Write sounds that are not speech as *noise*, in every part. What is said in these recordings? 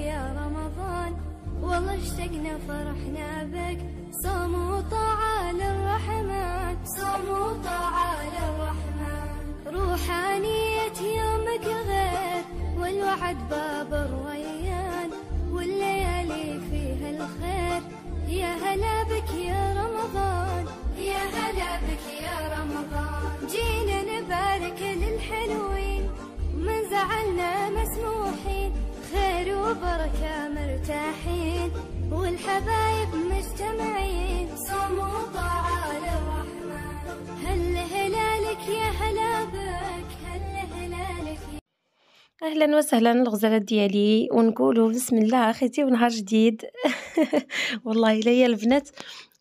يا رمضان والله اشتقنا فرحنا بك صوم وطاعة للرحمن صوم وطاعة للرحمن روحانية يومك غير والوعد باب الريان والليالي فيها الخير يا هلا بك يا رمضان يا هلا بك يا رمضان جينا نبارك للحلوين من زعلنا مسموحين خير وبركة مرتاحين والحبايب مجتمعين صوم وطاعة هل هلالك يا هلا بك هل هلالك يا اهلا وسهلا الغزالات ديالي ونقولوا بسم الله اختي ونهار جديد *laughs* والله ليا البنات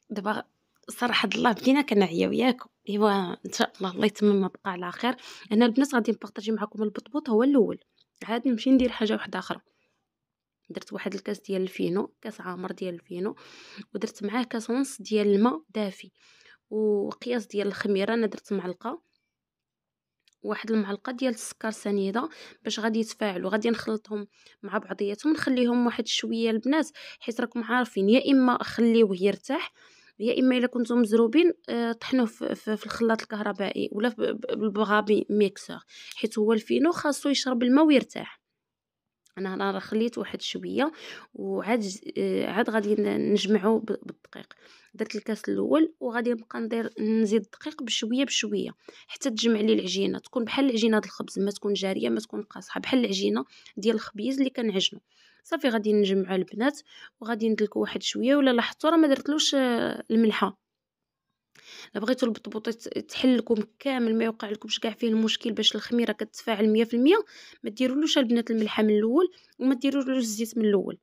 دابا صراحه الله بدينا كنعياو ياك ايوا ان شاء الله الله يتمم ما بقى على خير انا البنات غادي نبارطاجي معكم البطبوط هو الاول عاد نمشي ندير حاجه واحده اخرى درت واحد الكاس ديال الفينو كاس عامر ديال الفينو ودرت معاه كاس ونص ديال الماء دافي وقياس ديال الخميره انا درت معلقه واحد المعلقه ديال السكر سنيده باش غادي يتفاعلوا غادي نخلطهم مع بعضياتهم نخليهم واحد شويه البنات حيت راكم عارفين يا اما خليوه يرتاح يا اما الا كنتو مزروبين آه، طحنوه في الخلاط الكهربائي ولا بالبغابي ميكسور حيت هو الفينو خاصو يشرب الماء ويرتاح انا راه خليت واحد شويه وعاد آه، عاد غادي نجمعو بالدقيق درت الكاس الاول وغادي نبقى ندير نزيد الدقيق بشويه بشويه حتى تجمع لي العجينه تكون بحال العجينه ديال الخبز ما تكون جاريه ما تكون قاصحه بحال العجينه ديال الخبيز اللي كنعجنو صافي غادي نجمع البنات وغادي ندلكوا واحد شويه ولا لاحظتوا راه ما درتلوش آه، الملحه الا بغيتو البطبوطي تحل لكم كامل ما يوقع لكمش كاع فيه المشكل باش الخميره كتفاعل 100% ما ديرولوش البنات الملحه من الاول وما ديرولوش الزيت من الاول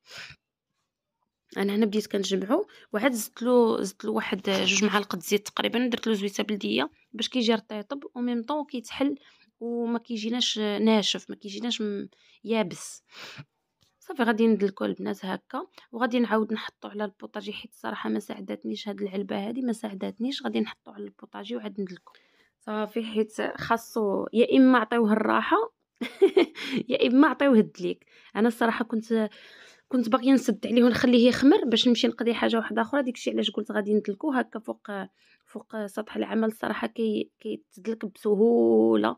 انا هنا بديت كنجمعو وعاد زدت له زدت له واحد آه، جوج معالق الزيت تقريبا درت له زويته بلديه باش كيجي رطيطب وميم طون كيتحل وما كيجيناش آه، ناشف ما كيجيناش يابس صافي غادي ندلكو البنات هكا وغادي نعاود نحطو على البوطاجي حيت الصراحه ما ساعداتنيش هاد العلبه هادي ما ساعداتنيش غادي نحطو على البوطاجي وعاد ندلكو صافي حيت خاصو يا اما عطيوه الراحه *laughs* يا اما عطيوه الدليك انا الصراحه كنت كنت باغيه نسد عليه ونخليه يخمر باش نمشي نقضي حاجه واحده اخرى داكشي علاش قلت غادي ندلكو هكا فوق فوق سطح العمل الصراحه كي كيتدلك بسهوله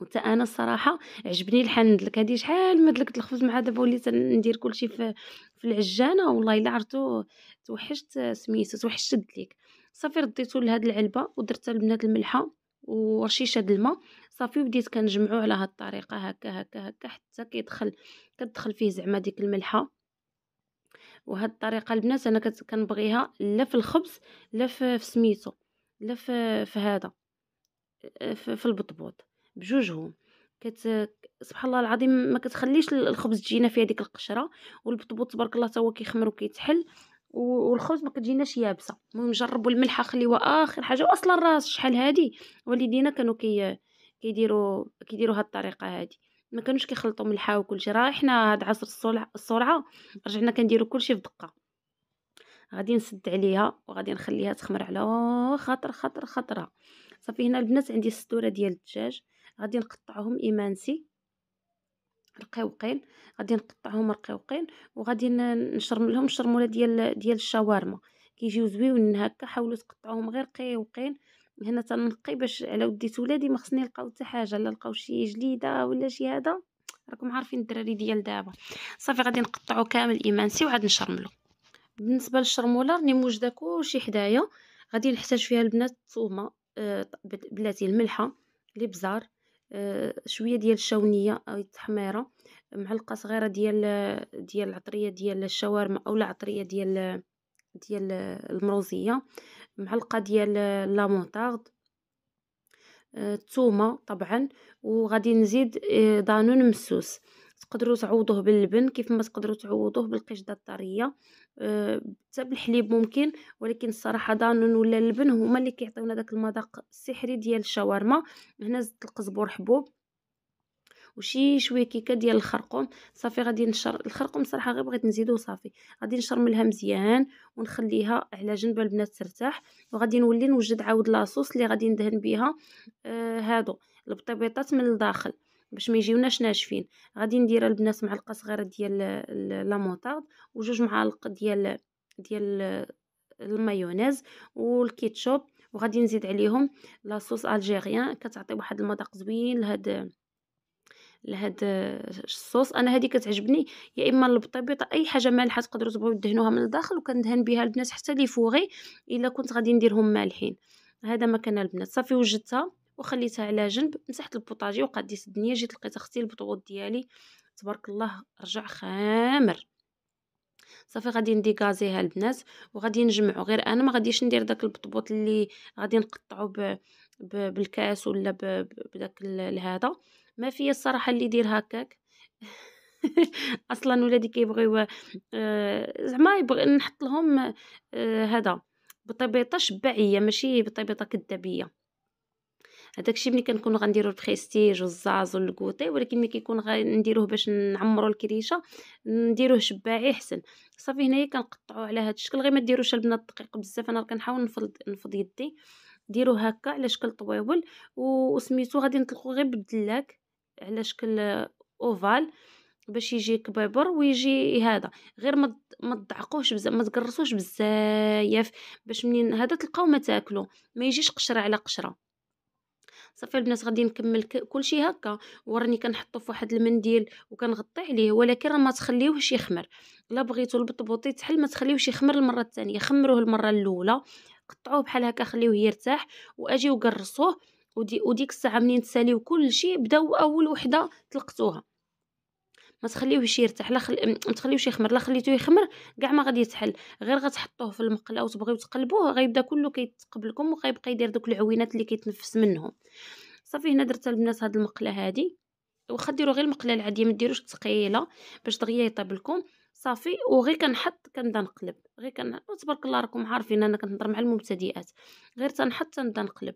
وتا انا الصراحه عجبني الحال ندلك هادي شحال ما دلكت الخبز مع دابا وليت ندير كلشي في في العجانه والله الا عرفتو توحشت سميتو توحشت الدليك صافي رديتو لهاد العلبه ودرت البنات الملحه ورشيشه د الماء صافي وبديت كنجمعو على هاد الطريقه هكا هكا هكا حتى كيدخل كتدخل فيه زعما ديك الملحه وهاد الطريقه البنات انا كنبغيها لا في الخبز لا في سميتو لا في هذا في البطبوط بجوجهم كت سبحان الله العظيم ما كتخليش الخبز تجينا في هذيك القشره والبطبوط تبارك الله تا هو كيخمر وكيتحل والخبز ما كتجيناش يابسه المهم جربوا الملحه خليوها اخر حاجه واصلا راس شحال هذه والدينا كانوا كي كيديروا كيديروا هذه الطريقه هذه ما كانوش كيخلطوا ملحه شيء راه حنا هاد عصر السرعه رجعنا كنديروا كلشي في دقه غادي نسد عليها وغادي نخليها تخمر على خطر خطر خطره صافي هنا البنات عندي السدوره ديال الدجاج غادي نقطعهم ايمانسي رقيقين غادي نقطعهم رقيقين وغادي نشرم لهم الشرموله ديال ديال الشاورما كيجيو زويون هكا حاولوا تقطعوهم غير رقيقين هنا تنقي باش على وديت ولادي ما خصني نلقاو حتى حاجه لا لقاو شي جليده ولا شي هذا راكم عارفين الدراري ديال دابا صافي غادي نقطعو كامل ايمانسي وعاد نشرملو بالنسبه للشرموله راني موجده كلشي حدايا غادي نحتاج فيها البنات الثومه آه، بلاتي الملحه الابزار آه، شويه ديال الشاونيه او التحميره معلقه صغيره ديال ديال العطريه ديال الشاورما اولا عطريه ديال ديال المروزيه معلقه ديال لامونطارد الثومه آه، طبعا وغادي نزيد دانون آه، مسوس تقدروا تعوضوه باللبن كيف ما تقدروا تعوضوه بالقشده الطريه آه، حتى بالحليب ممكن ولكن الصراحه دانون ولا اللبن هما اللي كيعطيونا داك المذاق السحري ديال الشاورما هنا زدت القزبر حبوب وشي شويه كيكه ديال الخرقوم صافي غادي نشر الخرقوم صراحه غير بغيت نزيدو صافي غادي نشرملها مزيان ونخليها على جنب البنات ترتاح وغادي نولي نوجد عاود لاصوص اللي غادي ندهن بها آه هادو البطيبيطات من الداخل باش ما يجيوناش ناشفين غادي ندير البنات معلقه صغيره ديال لا موطارد وجوج معالق ديال ديال المايونيز والكيتشوب وغادي نزيد عليهم لاصوص الجيريان كتعطي واحد المذاق زوين لهاد لهاد الصوص انا هذه كتعجبني يا اما البطيبيطه اي حاجه مالحه تقدروا تبغيو تدهنوها من الداخل وكندهن بها البنات حتى لي فوغي الا كنت غادي نديرهم مالحين هذا ما كان البنات صافي وجدتها وخليتها على جنب مسحت البوطاجي وقديت الدنيا جيت لقيت اختي البطوط ديالي تبارك الله رجع خامر صافي غادي نديكازيها البنات وغادي نجمعو غير انا ما غاديش ندير داك البطبوط اللي غادي نقطعو ب... ب... بالكاس ولا ب... بداك هذا ما فيا الصراحه اللي يدير هكاك *laughs* اصلا ولادي كيبغيو آه زعما يبغي نحط لهم آه بطبيطه شبعيه ماشي بطبيطه كذابيه هذاك الشيء ملي كنكونوا غنديروا البريستيج والزاز والكوتي ولكن ملي كيكون غنديروه باش نعمروا الكريشه نديروه شباعي احسن صافي هنايا كنقطعوا على هذا الشكل غير ما ديروش البنات الدقيق بزاف انا كنحاول نفض نفض يدي ديروا هكا على شكل طويول وسميتو غادي نطلقو غير بالدلاك على شكل اوفال باش يجي كبيبر ويجي هذا غير ما ما تضعقوهش بزاف ما تقرصوش بزاف باش منين هذا تلقاو ما تاكلو ما يجيش قشره على قشره صافي البنات غادي نكمل كلشي هكا وراني كنحطو في واحد المنديل وكنغطي عليه ولكن راه ما تخليوهش يخمر الا بغيتو البطبوطي تحل ما تخليوهش يخمر المره الثانيه خمروه المره الاولى قطعوه بحال هكا خليوه يرتاح واجيو قرصوه ودي وديك الساعه منين تساليو كلشي بداو اول وحده طلقتوها ما تخليوهش يرتاح لا خل... ما تخليوهش يخمر لا خليتوه يخمر كاع ما غادي يتحل غير غتحطوه في المقله وتبغيو تقلبوه غيبدا كله كيتقبلكم وغيبقى يدير دوك العوينات اللي كيتنفس منهم صافي هنا درت البنات هاد المقله هادي واخا ديروا غير المقله العاديه ما ديروش ثقيله باش دغيا يطيب لكم صافي وغير كنحط كنبدا نقلب غير كن تبارك الله راكم عارفين انا كنهضر مع المبتدئات غير تنحط تنبدا نقلب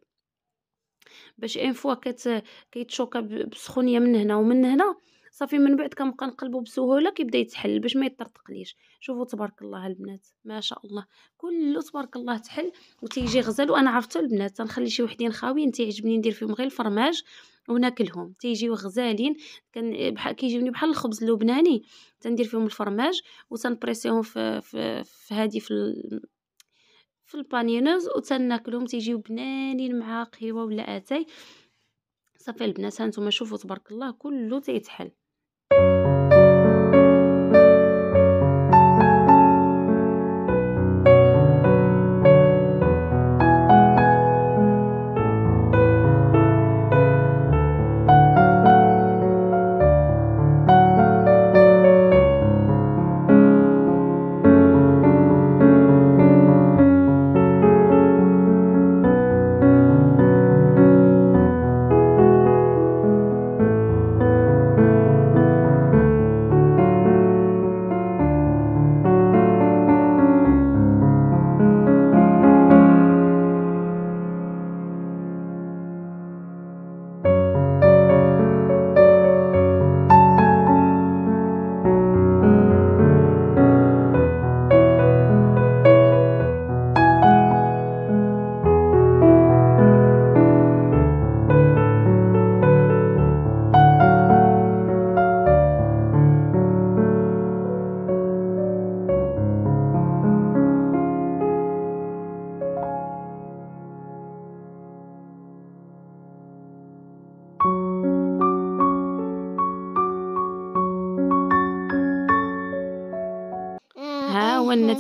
باش ان فوا كت... كيتشوكا بسخونيه من هنا ومن هنا صافي من بعد كنبقى نقلبو بسهوله كيبدا يتحل باش ما يطرطقليش شوفوا تبارك الله البنات ما شاء الله كله تبارك الله تحل وتيجي غزال وانا عرفتو البنات تنخلي شي وحدين خاويين تيعجبني ندير فيهم غير الفرماج وناكلهم تيجيو غزالين كان بحال كيجيوني بحال الخبز اللبناني تندير فيهم الفرماج وتنبريسيهم في في, في هذه في في البانينوز وتناكلهم تيجيو بنانين مع قهوه ولا اتاي صافي البنات هانتوما شوفوا تبارك الله كله تيتحل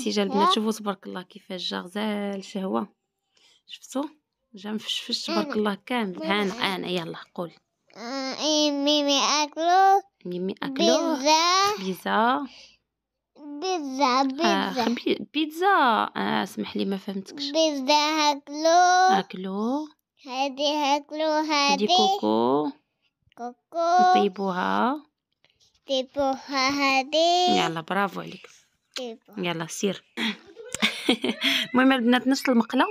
النتيجه البنات شوفوا تبارك الله كيفاش جا غزال شهوه شفتوا جا مفشفش تبارك الله كامل هان انا يلا قول آه، إيه، ميمي اكلو ميمي اكلو بيتزا بيتزا بيتزا بيتزا آه بيتزا آه اسمح لي ما فهمتكش بيتزا هاكلو هاكلو هادي هاكلو هادي كوكو كوكو نطيبوها نطيبوها هادي يلا برافو عليك يلا سير *laughs* المهم البنات نفس المقله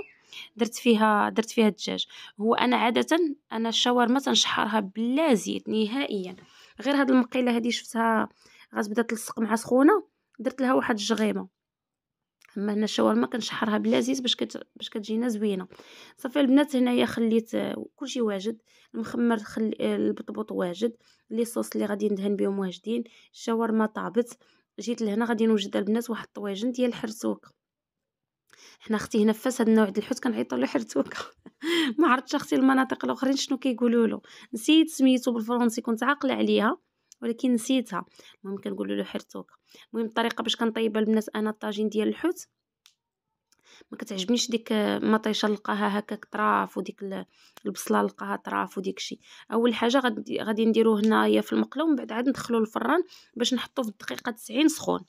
درت فيها درت فيها الدجاج هو انا عاده انا الشاورما تنشحرها بلا زيت نهائيا غير هاد المقيله هادي شفتها غتبدا تلصق مع سخونه درت لها واحد الجغيمه اما هنا الشاورما كنشحرها بلا زيت باش كت... باش كتجينا زوينه صافي البنات هنايا خليت كلشي واجد المخمر خلي... البطبوط واجد لي صوص اللي غادي ندهن بهم واجدين الشاورما طابت جيت لهنا غادي نوجد البنات واحد الطواجن ديال الحرتوكه حنا اختي هنا فاس هاد النوع ديال الحوت كنعيطوا له حرتوكه *laughs* ما عرفتش اختي المناطق الاخرين شنو كيقولوا له نسيت سميتو بالفرنسي كنت عاقله عليها ولكن نسيتها المهم كنقولوا له حرتوكه المهم الطريقه باش كنطيب البنات انا الطاجين ديال الحوت ما كتعجبنيش ديك المطيشه نلقاها هكاك طراف وديك البصله نلقاها طراف وديك الشيء اول حاجه غادي غادي نديروه هنايا في المقله ومن بعد عاد ندخلو للفران باش نحطوه في الدقيقه 90 سخون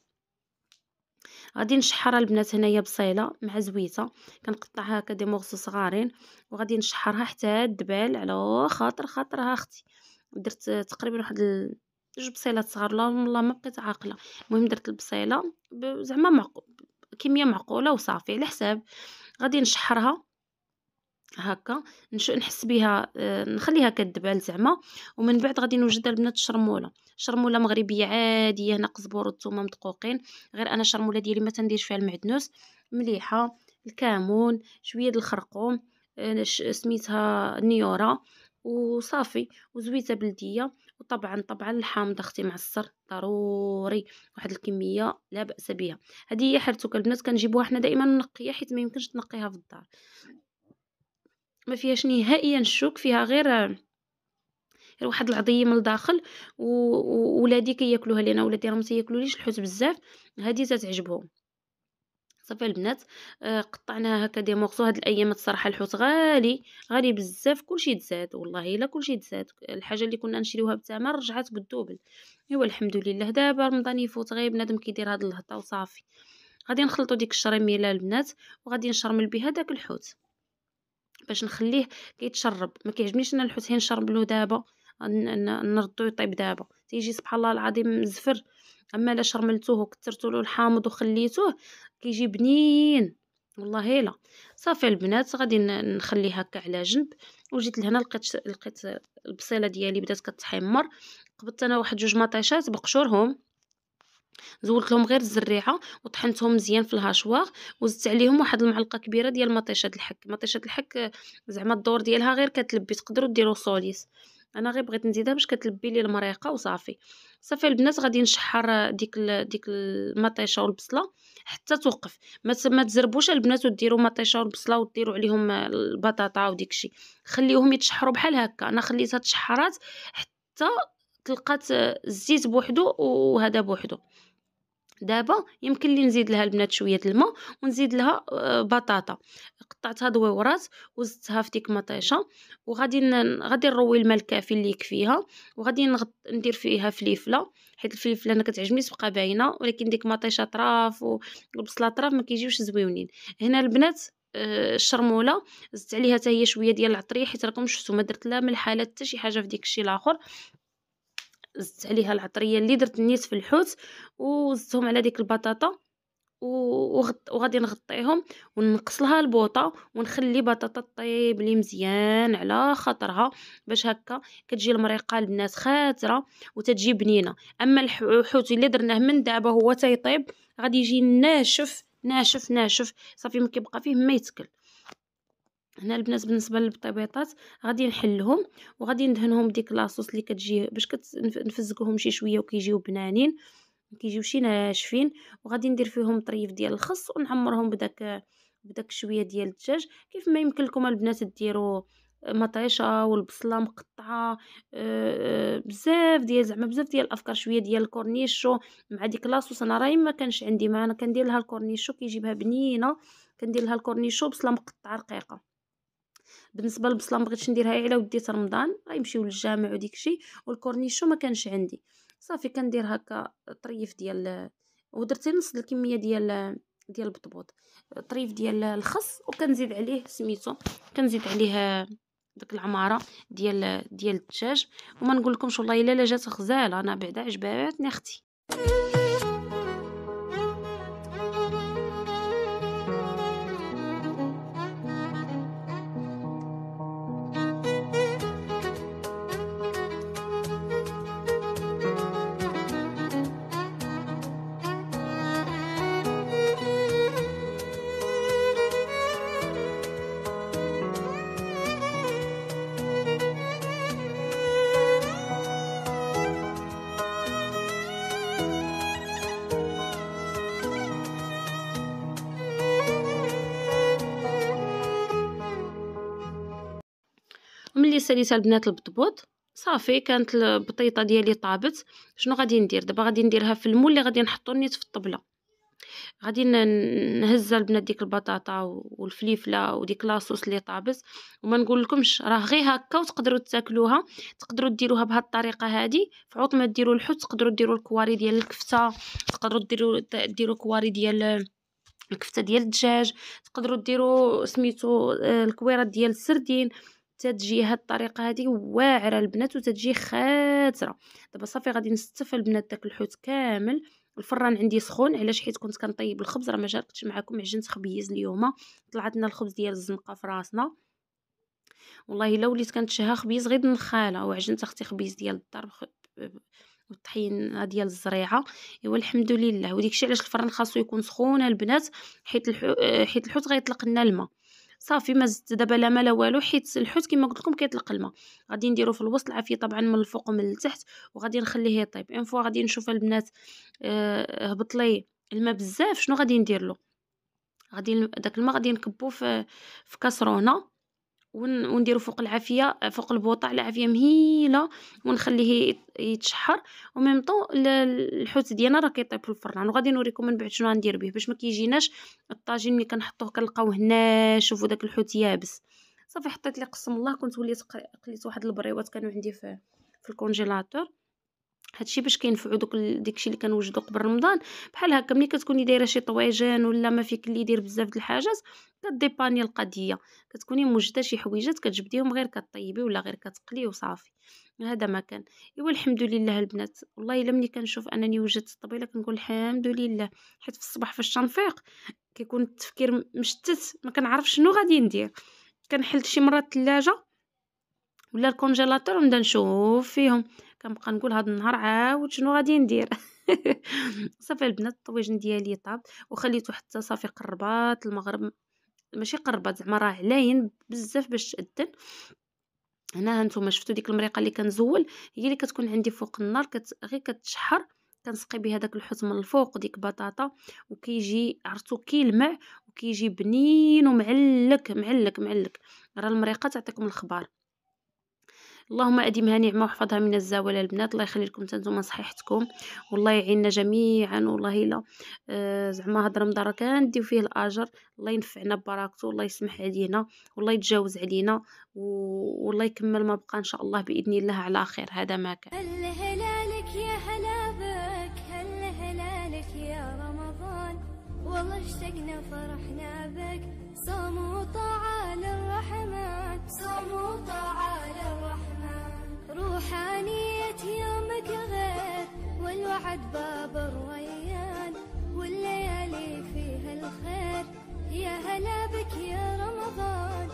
غادي نشحر البنات هنايا بصيله مع زويته كنقطعها هكا دي مغص صغارين وغادي نشحرها حتى الدبال على خاطر خاطرها اختي درت تقريبا واحد جوج بصيلات صغار والله ما بقيت عاقله المهم درت البصيله زعما معقول كميه معقوله وصافي على حساب غادي نشحرها هكا نحس بها آه، نخليها كدبال زعما ومن بعد غادي نوجد البنات الشرموله شرموله مغربيه عاديه هنا قزبور والثومه مدقوقين غير انا الشرموله ديالي ما فيها المعدنوس مليحه الكامون شويه د الخرقوم آه، سميتها نيوره وصافي وزويته بلديه وطبعا طبعا الحامض اختي معصر ضروري واحد الكميه لا باس بها هذه هي حرتك البنات كنجيبوها حنا دائما نقيه حيت ما يمكنش تنقيها في الدار ما فيهاش نهائيا الشوك فيها غير غير واحد العضيه من الداخل وولادي كياكلوها لينا ولادي راهم ما ليش الحوت بزاف هذه تتعجبهم صافي البنات آه قطعناها هكا دي مورسو هاد الايامات الصراحه الحوت غالي غالي بزاف كلشي تزاد والله الا كلشي تزاد الحاجه اللي كنا نشريوها بثمن رجعت بالدوبل ايوا الحمد لله دابا رمضان يفوت غير بنادم كيدير هاد الهطه وصافي غادي نخلطو ديك الشريميله البنات وغادي نشرمل بها داك الحوت باش نخليه كيتشرب ما كيعجبنيش انا الحوت هي له دابا نردو يطيب دابا تيجي سبحان الله العظيم زفر اما الا شرملتوه وكثرتوا له الحامض وخليتوه كيجي بنين والله الا صافي البنات غادي نخليه هكا على جنب وجيت لهنا لقيت لقيت البصيله ديالي بدات كتحمر قبضت انا واحد جوج مطيشات بقشورهم زولت لهم غير الزريعه وطحنتهم مزيان في الهاشوار وزدت عليهم واحد المعلقه كبيره ديال مطيشه الحك مطيشه الحك زعما الدور ديالها غير كتلبي تقدروا ديروا صوليس انا غير بغيت نزيدها باش كتلبي لي المريقه وصافي صافي البنات غادي نشحر ديك ال... ديك المطيشه والبصله حتى توقف ما ما تزربوش البنات وديروا مطيشه والبصله وديروا عليهم البطاطا وديك الشيء خليهم يتشحروا بحال هكا انا خليتها تشحرات حتى تلقات الزيت بوحدو وهذا بوحدو دابا يمكن لي نزيد لها البنات شويه الماء ونزيد لها آه، بطاطا قطعتها دويورات وزدتها في ديك مطيشه وغادي غادي نروي الماء الكافي اللي يكفيها وغادي نغط... ندير فيها فليفله حيت الفليفله انا كتعجبني تبقى باينه ولكن ديك مطيشه طراف والبصله طراف ما كيجيوش زويونين هنا البنات آه، الشرموله زدت عليها حتى هي شويه ديال العطريه حيت راكم شفتوا ما درت لا من لا حتى شي حاجه في ديك الشيء الاخر زدت عليها العطريه اللي درت النيس في الحوت وزدتهم على ديك البطاطا وغادي نغطيهم ونقص لها البوطه ونخلي بطاطا طيب لي مزيان على خاطرها باش هكا كتجي المريقه للناس خاتره وتتجي بنينه اما الحوت اللي درناه من دابا هو تيطيب غادي يجي ناشف ناشف ناشف صافي ما كيبقى فيه ما يتكل هنا البنات بالنسبه للبطيبيطات غادي نحلهم وغادي ندهنهم ديك لاصوص اللي كتجي باش كنفزكوهم شي شويه وكيجيو بنانين شي ناشفين وغادي ندير فيهم طريف ديال الخس ونعمرهم بداك بداك شويه ديال الدجاج كيف ما يمكن لكم البنات ديروا مطيشه والبصله مقطعه آه، بزاف ديال زعما بزاف ديال الافكار شويه ديال الكورنيشو مع ديك لاصوص انا راهي ما كانش عندي ما انا كندير لها الكورنيشو كيجيبها بنينه كندير لها الكورنيشو بصله مقطعه رقيقه بالنسبه للبصله ما بغيتش نديرها على وديت رمضان غيمشيو للجامع وديك الشيء والكورنيشو ما كانش عندي صافي كندير هكا طريف ديال ودرت نص الكميه ديال ديال البطبوط طريف ديال الخس وكنزيد عليه سميتو كنزيد عليه ديك العماره ديال ديال الدجاج وما نقول لكمش والله الا لا جات غزاله انا بعدا عجباتني اختي ساليتها البنات البطبوط صافي كانت البطيطه ديالي طابت شنو غادي ندير دابا غادي نديرها في المول اللي غادي نحطو نيت في الطبله غادي نهز البنات ديك البطاطا والفليفله وديك لاصوص اللي طابت وما نقول لكمش راه غير هكا وتقدروا تاكلوها تقدروا ديروها بهاد الطريقه هادي عوض ما ديروا الحوت تقدروا ديروا الكواري ديال الكفته تقدروا ديروا ديروا كواري ديال الكفته ديال الدجاج تقدروا ديروا سميتو آه، الكويرات ديال السردين تتجي هاد الطريقه هادي واعره البنات وتتجي خاتره دابا صافي غادي نستف البنات داك الحوت كامل الفران عندي سخون علاش حيت كنت كنطيب الخبز راه ما شاركتش معكم عجنت خبيز اليوم طلعت لنا الخبز ديال الزنقه في راسنا والله الا وليت كنتشها خبيز غير النخاله وعجنت اختي خبيز ديال الدار والطحينه ديال الزريعه ايوا الحمد لله وديكشي علاش الفران خاصو يكون سخون البنات حيت الحو... حيت الحوت غيطلق لنا الماء صافي ما زدت دابا لا ما لا والو حيت الحوت كما قلت لكم كيطلق الماء غادي نديرو في الوسط العافيه طبعا من الفوق ومن التحت وغادي نخليه يطيب ان فوا غادي نشوف البنات آه هبط لي الماء بزاف شنو غادي ندير له غادي داك الماء غادي نكبوه في في كاسرونه ونديرو فوق العافيه فوق البوطه على عافيه مهيله ونخليه يتشحر وميم طو الحوت ديالنا راه كيطيب في الفران وغادي نوريكم من بعد شنو غندير به باش ما كيجيناش الطاجين اللي كنحطوه كنلقاوه هنا شوفوا داك الحوت يابس صافي حطيت لي قسم الله كنت وليت قليت واحد البريوات كانوا عندي في في الكونجيلاتور هادشي باش كينفعو دوك داكشي اللي كنوجدو قبل رمضان بحال هكا ملي كتكوني دايره شي طويجان ولا ما فيك اللي يدير بزاف د الحاجات كديباني القضيه كتكوني موجده شي حويجات كتجبديهم غير كطيبي ولا غير كتقلي وصافي هذا ما كان ايوا الحمد لله البنات والله الا ملي كنشوف انني وجدت الطبيله كنقول الحمد لله حيت في الصباح فاش تنفيق كيكون التفكير مشتت ما كنعرف شنو غادي ندير كنحل شي مره الثلاجه ولا الكونجيلاتور ونبدا نشوف فيهم كنبقى نقول هاد النهار عاود شنو غادي ندير *laughs* صافي البنات الطواجن ديالي طاب وخليته حتى صافي قربات المغرب ماشي قربات زعما راه علاين بزاف باش تاذن هنا هانتوما شفتوا ديك المريقه اللي كنزول هي اللي كتكون عندي فوق النار كت... غير كتشحر كنسقي به داك الحوت من الفوق ديك بطاطا وكيجي عرفتو كيلمع وكيجي بنين ومعلك معلك معلك راه المريقه تعطيكم الخبار اللهم اديمها نعمه واحفظها من الزوال البنات الله يخلي لكم نتوما صحيحتكم والله يعيننا جميعا والله الا آه، زعما هاد رمضان راه كنديو فيه الاجر الله ينفعنا ببركته الله يسمح علينا والله يتجاوز علينا والله يكمل ما بقى ان شاء الله باذن الله على خير هذا ما كان هلالك يا هلا بك هلالك يا رمضان والله اشتقنا فرحنا بك صوم وطاعه للرحمن صوم وطاعه روحانية يومك غير والوعد باب الريان والليالي فيها الخير يا هلا بك يا رمضان